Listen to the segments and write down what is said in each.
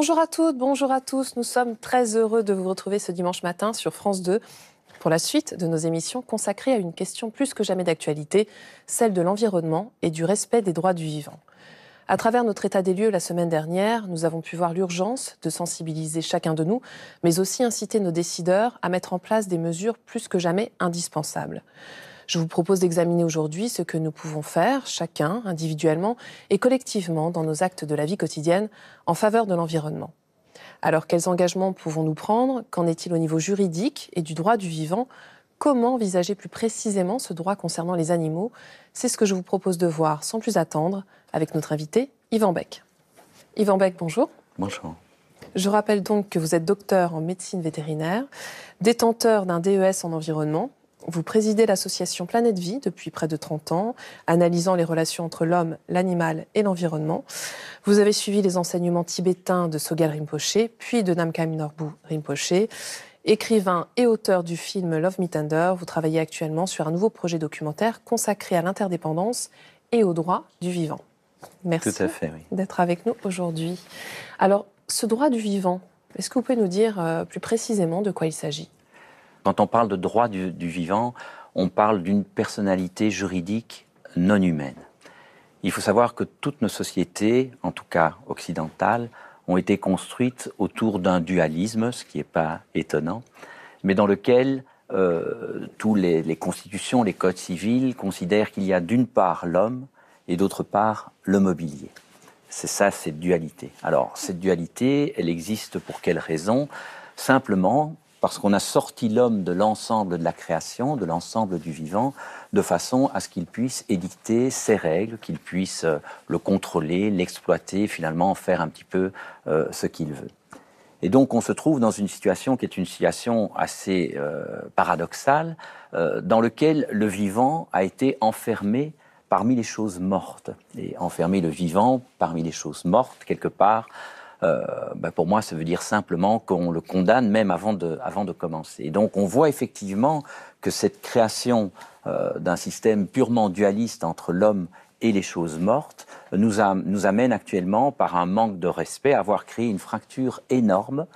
Bonjour à toutes, bonjour à tous. Nous sommes très heureux de vous retrouver ce dimanche matin sur France 2 pour la suite de nos émissions consacrées à une question plus que jamais d'actualité, celle de l'environnement et du respect des droits du vivant. À travers notre état des lieux la semaine dernière, nous avons pu voir l'urgence de sensibiliser chacun de nous, mais aussi inciter nos décideurs à mettre en place des mesures plus que jamais indispensables. Je vous propose d'examiner aujourd'hui ce que nous pouvons faire, chacun, individuellement et collectivement, dans nos actes de la vie quotidienne, en faveur de l'environnement. Alors quels engagements pouvons-nous prendre Qu'en est-il au niveau juridique et du droit du vivant Comment envisager plus précisément ce droit concernant les animaux C'est ce que je vous propose de voir sans plus attendre avec notre invité Yvan Beck. Yvan Beck, bonjour. Bonjour. Je rappelle donc que vous êtes docteur en médecine vétérinaire, détenteur d'un DES en environnement, vous présidez l'association Planète Vie depuis près de 30 ans, analysant les relations entre l'homme, l'animal et l'environnement. Vous avez suivi les enseignements tibétains de Sogal Rinpoche, puis de Namkha Norbu Rinpoche. Écrivain et auteur du film Love Me Tender, vous travaillez actuellement sur un nouveau projet documentaire consacré à l'interdépendance et au droit du vivant. Merci d'être avec nous aujourd'hui. Alors, ce droit du vivant, est-ce que vous pouvez nous dire euh, plus précisément de quoi il s'agit quand on parle de droit du, vivant, on parle d'une personnalité juridique non humaine. Il faut savoir que toutes nos sociétés, en tout cas occidentales, ont été construites autour d'un dualisme, ce qui n'est pas étonnant, mais dans lequel euh, toutes les, constitutions, les codes civils considèrent qu'il y a d'une part l'homme et d'autre part le mobilier. C'est ça, cette dualité. Alors, cette dualité, elle existe pour quelle raison Simplement parce qu'on a sorti l'homme de l'ensemble de la création, de l'ensemble du vivant, de façon à ce qu'il puisse édicter ses règles, qu'il puisse euh, le contrôler, l'exploiter, finalement faire un petit peu euh, ce qu'il veut. Et donc on se trouve dans une situation qui est une situation assez euh, paradoxale, dans laquelle le vivant a été enfermé parmi les choses mortes, et enfermer le vivant parmi les choses mortes, quelque part, euh, bah, pour moi, ça veut dire simplement qu'on le condamne même avant de, commencer. donc on voit effectivement que cette création euh, d'un système purement dualiste entre l'homme et les choses mortes nous, nous amène actuellement, par un manque de respect, à avoir créé une fracture énorme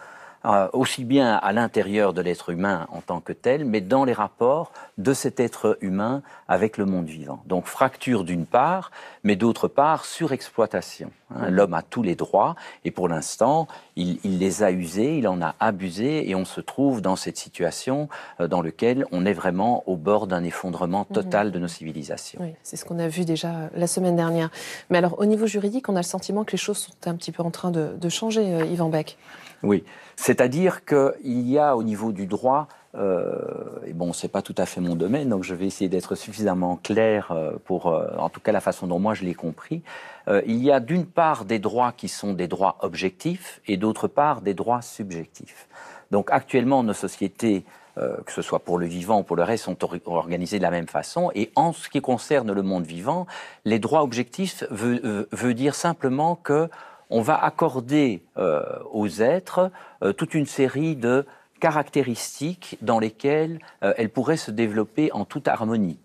euh, aussi bien à l'intérieur de l'être humain en tant que tel, mais dans les rapports de cet être humain avec le monde vivant. Donc fracture d'une part, mais d'autre part surexploitation. Hein. L'homme a tous les droits et pour l'instant, il, les a usés, il en a abusé et on se trouve dans cette situation euh, dans laquelle on est vraiment au bord d'un effondrement mhm. total de nos civilisations. Oui, c'est ce qu'on a vu déjà euh, la semaine dernière. Mais alors au niveau juridique, on a le sentiment que les choses sont un petit peu en train de, changer, Yvan Beck. Oui, c'est-à-dire qu'il y a au niveau du droit, euh, et bon, n'est pas tout à fait mon domaine, donc je vais essayer d'être suffisamment clair euh, pour, euh, en tout cas, la façon dont moi je l'ai compris. il y a d'une part des droits qui sont des droits objectifs et d'autre part des droits subjectifs. Donc actuellement, nos sociétés que ce soit pour le vivant ou pour le reste, sont organisées de la même façon. Et en ce qui concerne le monde vivant, les droits objectifs veulent veut dire simplement que on va accorder euh, aux êtres euh, toute une série de caractéristiques dans lesquelles euh, elles pourraient se développer en toute harmonie.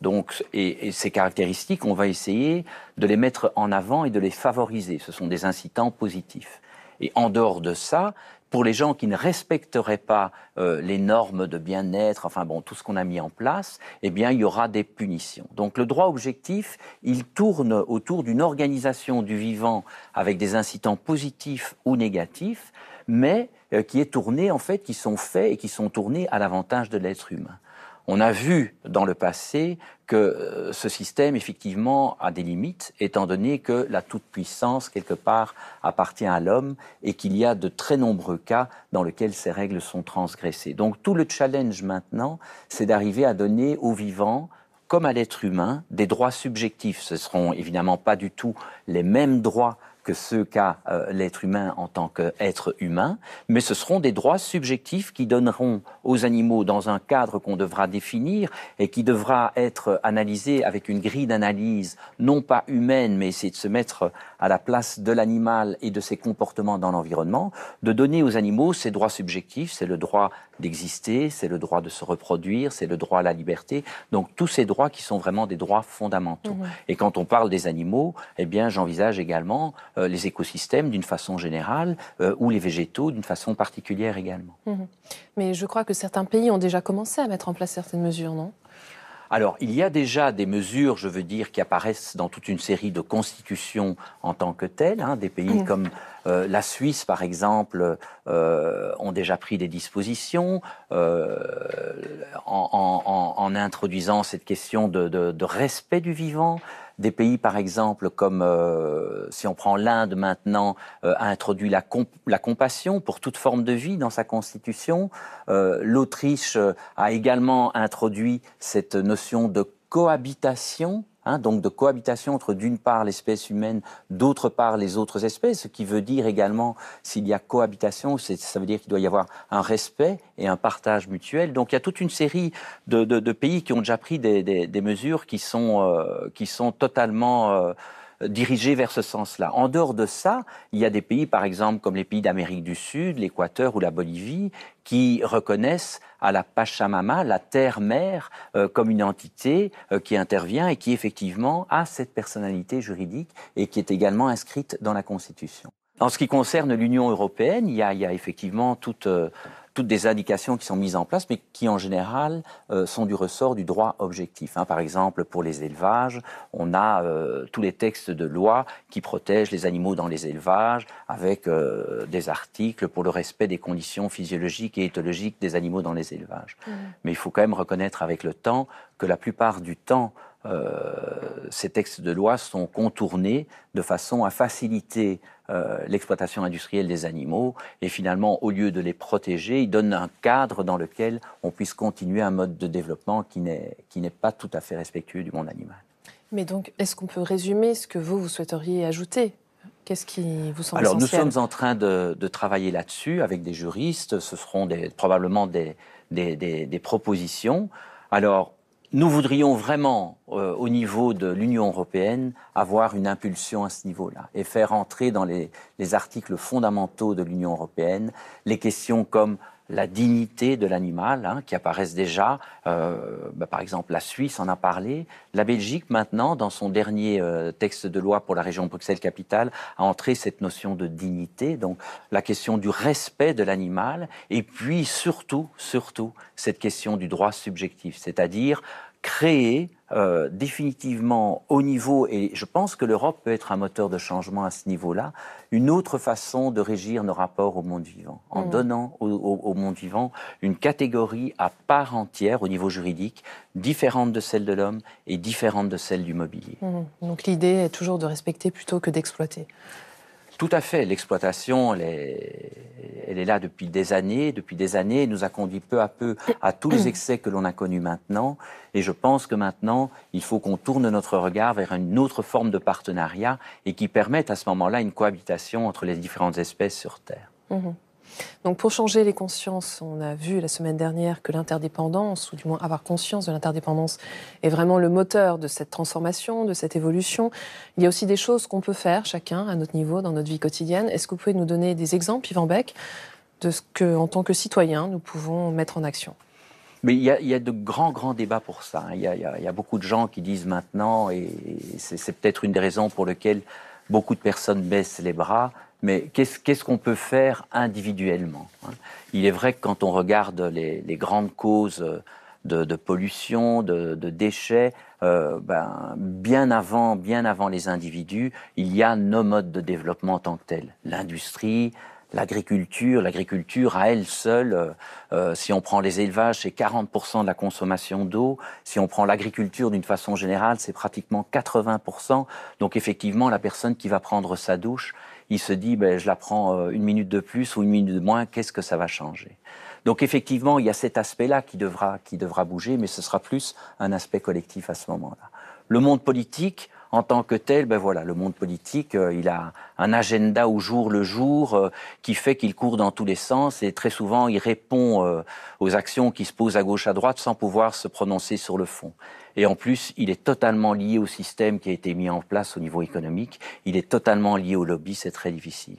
Donc, et, ces caractéristiques, on va essayer de les mettre en avant et de les favoriser. Ce sont des incitants positifs. Et en dehors de ça, pour les gens qui ne respecteraient pas euh, les normes de bien-être, enfin bon, tout ce qu'on a mis en place, eh bien, il y aura des punitions. Donc le droit objectif, il tourne autour d'une organisation du vivant avec des incitants positifs ou négatifs, mais euh, qui est en fait, qui sont faits et qui sont tournés à l'avantage de l'être humain. On a vu dans le passé que euh, ce système, effectivement, a des limites, étant donné que la toute-puissance, quelque part, appartient à l'homme et qu'il y a de très nombreux cas dans lesquels ces règles sont transgressées. Donc tout le challenge maintenant, c'est d'arriver à donner aux vivants comme à l'être humain, des droits subjectifs. Ce ne seront évidemment pas du tout les mêmes droits que ce qu'a euh, l'être humain en tant qu'être humain, mais ce seront des droits subjectifs qui donneront aux animaux dans un cadre qu'on devra définir et qui devra être analysé avec une grille d'analyse non pas humaine, mais essayer de se mettre à la place de l'animal et de ses comportements dans l'environnement, de donner aux animaux ces droits subjectifs, c'est le droit d'exister, c'est le droit de se reproduire, c'est le droit à la liberté, donc tous ces droits qui sont vraiment des droits fondamentaux. Mmh et quand on parle des animaux, eh bien j'envisage également euh, les écosystèmes d'une façon générale euh, ou les végétaux d'une façon particulière également. Mhm. Mais je crois que certains pays ont déjà commencé à mettre en place certaines mesures, non alors, il y a déjà des mesures, je veux dire, qui apparaissent dans toute une série de constitutions en tant que telles. Hein, des pays mhm. comme euh, la Suisse, par exemple, ont déjà pris des dispositions en, introduisant cette question de respect du vivant. Des pays, par exemple, comme euh, si on prend l'Inde maintenant, euh, a introduit la, compassion pour toute forme de vie dans sa constitution. Euh, L'Autriche a également introduit cette notion de cohabitation Hein, donc de cohabitation entre d'une part l'espèce humaine, d'autre part les autres espèces, ce qui veut dire également s'il y a cohabitation, ça veut dire qu'il doit y avoir un respect et un partage mutuel. Donc il y a toute une série de, pays qui ont déjà pris des, mesures qui sont, euh, totalement... Euh, dirigées vers ce sens-là. En dehors de ça, il y a des pays, par exemple, comme les pays d'Amérique du Sud, l'Équateur ou la Bolivie, qui reconnaissent à la Pachamama, la terre-mère, euh, comme une entité euh, qui intervient et qui effectivement a cette personnalité juridique et qui est également inscrite dans la Constitution. En ce qui concerne l'Union européenne, il y, a, effectivement toute, euh, toutes des indications qui sont mises en place, mais qui en général euh, sont du ressort du droit objectif. Hein. Par exemple, pour les élevages, on a euh, tous les textes de loi qui protègent les animaux dans les élevages, avec euh, des articles pour le respect des conditions physiologiques et éthologiques des animaux dans les élevages. Mmh. Mais il faut quand même reconnaître avec le temps que la plupart du temps, euh, ces textes de loi sont contournés de façon à faciliter euh, l'exploitation industrielle des animaux. Et finalement, au lieu de les protéger, ils donnent un cadre dans lequel on puisse continuer un mode de développement qui n'est pas tout à fait respectueux du monde animal. Mais donc, est-ce qu'on peut résumer ce que vous, vous souhaiteriez ajouter Qu'est-ce qui vous semble Alors, nous sommes en train de, travailler là-dessus avec des juristes. Ce seront des, probablement des, des, des propositions. Alors, nous voudrions vraiment, euh, au niveau de l'Union européenne, avoir une impulsion à ce niveau-là et faire entrer dans les articles fondamentaux de l'Union européenne les questions comme la dignité de l'animal, hein, qui apparaissent déjà. Euh, bah, par exemple, la Suisse en a parlé. La Belgique, maintenant, dans son dernier euh, texte de loi pour la région Bruxelles-Capitale, a entré cette notion de dignité. Donc, la question du respect de l'animal, et puis surtout, surtout, cette question du droit subjectif, c'est-à-dire créer euh, définitivement au niveau, et je pense que l'Europe peut être un moteur de changement à ce niveau-là, une autre façon de régir nos rapports au monde vivant, en mm. donnant au, monde vivant une catégorie à part entière au niveau juridique, différente de celle de l'homme et différente de celle du mobilier. Mm. Donc l'idée est toujours de respecter plutôt que d'exploiter. Tout à fait. L'exploitation, elle est, là depuis des années. Depuis des années, nous a conduit peu à peu à tous les excès que l'on a connus maintenant. Et je pense que maintenant, il faut qu'on tourne notre regard vers une autre forme de partenariat et qui permette à ce moment-là une cohabitation entre les différentes espèces sur Terre. Mmh donc pour changer les consciences, on a vu la semaine dernière que l'interdépendance, ou du moins avoir conscience de l'interdépendance, est vraiment le moteur de cette transformation, de cette évolution. Il y a aussi des choses qu'on peut faire chacun à notre niveau dans notre vie quotidienne. Est-ce que vous pouvez nous donner des exemples, Yvan Beck, de ce que, tant que citoyen, nous pouvons mettre en action mais il y, a, de grands, grands débats pour ça. Hein. Il y a, il y a beaucoup de gens qui disent maintenant, et c'est peut-être une des raisons pour lesquelles beaucoup de personnes baissent les bras, mais qu'est-ce qu'on peut faire individuellement hein Il est vrai que quand on regarde les, grandes causes de, pollution, de, déchets, euh, ben, bien, avant, bien avant les individus, il y a nos modes de développement en tant que tels. L'industrie, l'agriculture, l'agriculture à elle seule, euh, euh, si on prend les élevages, c'est 40% de la consommation d'eau, si on prend l'agriculture d'une façon générale, c'est pratiquement 80%, donc effectivement la personne qui va prendre sa douche, il se dit, ben, je la prends euh, une minute de plus ou une minute de moins, qu'est-ce que ça va changer Donc effectivement, il y a cet aspect-là qui devra, qui devra bouger, mais ce sera plus un aspect collectif à ce moment-là. Le monde politique, en tant que tel, ben voilà, le monde politique, euh, il a un agenda au jour le jour euh, qui fait qu'il court dans tous les sens et très souvent il répond euh, aux actions qui se posent à gauche à droite sans pouvoir se prononcer sur le fond. Et en plus, il est totalement lié au système qui a été mis en place au niveau économique, il est totalement lié au lobby, c'est très difficile.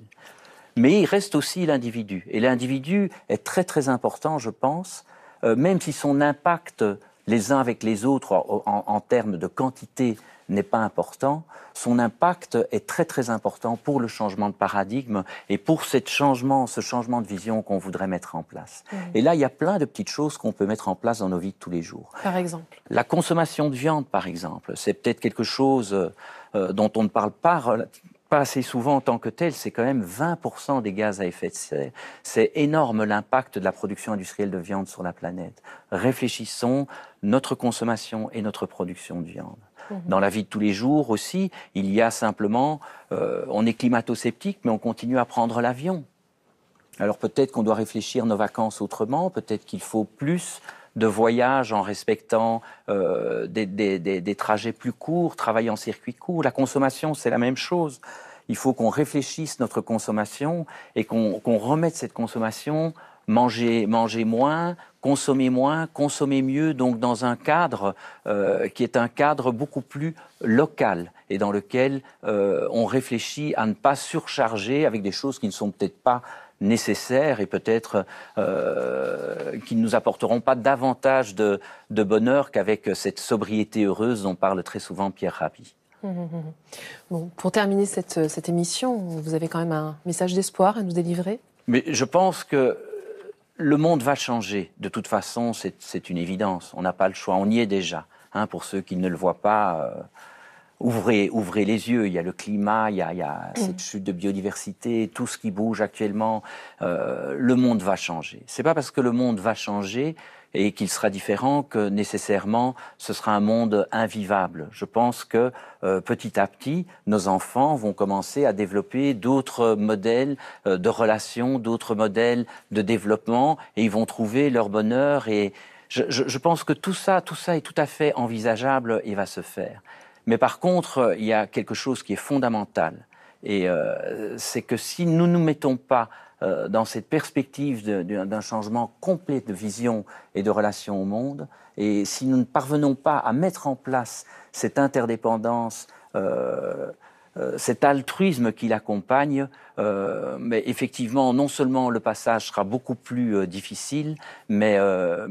Mais il reste aussi l'individu. Et l'individu est très très important, je pense, même si son impact les uns avec les autres en, termes de quantité n'est pas important, son impact est très très important pour le changement de paradigme et pour cette changement, ce changement de vision qu'on voudrait mettre en place. Mmh. Et là, il y a plein de petites choses qu'on peut mettre en place dans nos vies de tous les jours. Par exemple La consommation de viande, par exemple, c'est peut-être quelque chose euh, dont on ne parle pas pas assez souvent en tant que tel, c'est quand même 20% des gaz à effet de serre. C'est énorme l'impact de la production industrielle de viande sur la planète. Réfléchissons notre consommation et notre production de viande. Mhm. Dans la vie de tous les jours aussi, il y a simplement, euh, on est climato-sceptique, mais on continue à prendre l'avion. Alors peut-être qu'on doit réfléchir nos vacances autrement, peut-être qu'il faut plus de voyage en respectant euh, des, trajets plus courts, travailler en circuit court. La consommation, c'est la même chose. Il faut qu'on réfléchisse notre consommation et qu'on remette cette consommation, manger, manger moins, consommer moins, consommer mieux, donc dans un cadre euh, qui est un cadre beaucoup plus local et dans lequel euh, on réfléchit à ne pas surcharger avec des choses qui ne sont peut-être pas nécessaires et peut-être euh, qui ne nous apporteront pas davantage de, de bonheur qu'avec cette sobriété heureuse dont parle très souvent Pierre Rabhi. Bon, pour terminer cette, cette, émission, vous avez quand même un message d'espoir à nous délivrer Mais je pense que le monde va changer. De toute façon, c'est une évidence. On n'a pas le choix. On y est déjà. Hein, pour ceux qui ne le voient pas. Euh, Ouvrez, ouvrez les yeux, il y a le climat, il y a, il y a mm. cette chute de biodiversité, tout ce qui bouge actuellement. Euh, le monde va changer. C'est pas parce que le monde va changer et qu'il sera différent que nécessairement ce sera un monde invivable. Je pense que euh, petit à petit, nos enfants vont commencer à développer d'autres modèles euh, de relations, d'autres modèles de développement et ils vont trouver leur bonheur et je, je, je pense que tout ça, tout ça est tout à fait envisageable et va se faire. Mais par contre, euh, il y a quelque chose qui est fondamental. Et euh, c'est que si nous ne nous mettons pas euh, dans cette perspective d'un changement complet de vision et de relation au monde, et si nous ne parvenons pas à mettre en place cette interdépendance euh, euh, cet altruisme qui l'accompagne, euh, mais effectivement, non seulement le passage sera beaucoup plus euh, difficile, mais,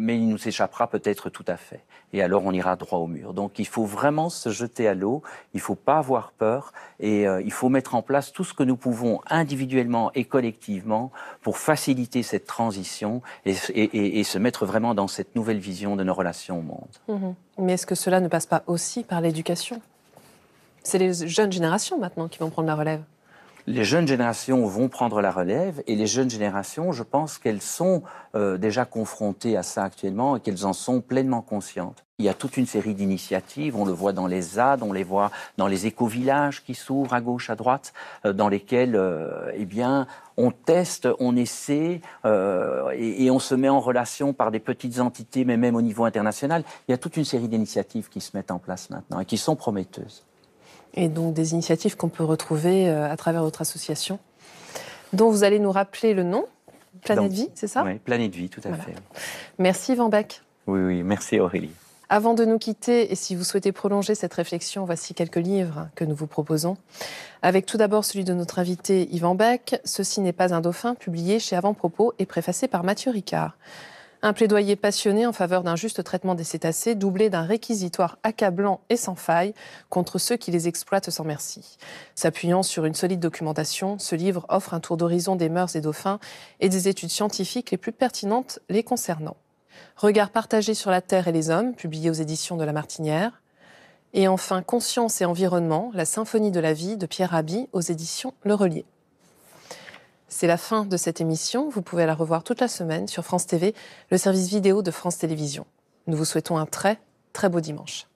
il nous échappera peut-être tout à fait. Et alors on ira droit au mur. Donc il faut vraiment se jeter à l'eau, il ne faut pas avoir peur, et il faut mettre en place tout ce que nous pouvons individuellement et collectivement pour faciliter cette transition et, se mettre vraiment dans cette nouvelle vision de nos relations au monde. Mmh mais est-ce que cela ne passe pas aussi par l'éducation c'est les jeunes générations maintenant qui vont prendre la relève. Les jeunes générations vont prendre la relève et les jeunes générations, je pense qu'elles sont euh, déjà confrontées à ça actuellement et qu'elles en sont pleinement conscientes. Il y a toute une série d'initiatives, on le voit dans les ZAD, on les voit dans les éco qui s'ouvrent à gauche, à droite, euh, dans lesquels euh, eh bien, on teste, on essaie et, et, on se met en relation par des petites entités, mais même au niveau international. Il y a toute une série d'initiatives qui se mettent en place maintenant et qui sont prometteuses et donc des initiatives qu'on peut retrouver euh, à travers votre association, dont vous allez nous rappeler le nom, Planète Vie, c'est ça Oui, Planète Vie, tout à fait. Merci Van Beck. Oui, oui, merci Aurélie. Avant de nous quitter, et si vous souhaitez prolonger cette réflexion, voici quelques livres que nous vous proposons. Avec tout d'abord celui de notre invité Yvan Beck, Ceci n'est pas un dauphin, publié chez Avant-Propos et préfacé par Mathieu Ricard. Un plaidoyer passionné en faveur d'un juste traitement des cétacés, doublé d'un réquisitoire accablant et sans faille contre ceux qui les exploitent sans merci. S'appuyant sur une solide documentation, ce livre offre un tour d'horizon des mœurs des dauphins et des études scientifiques les plus pertinentes les concernant. Regard partagé sur la Terre et les hommes, publié aux éditions de La Martinière. Et enfin, Conscience et environnement, la symphonie de la vie de Pierre Rabhi aux éditions Le Relier. C'est la fin de cette émission. Vous pouvez la revoir toute la semaine sur France TV, le service vidéo de France Télévisions. Nous vous souhaitons un très, très beau dimanche.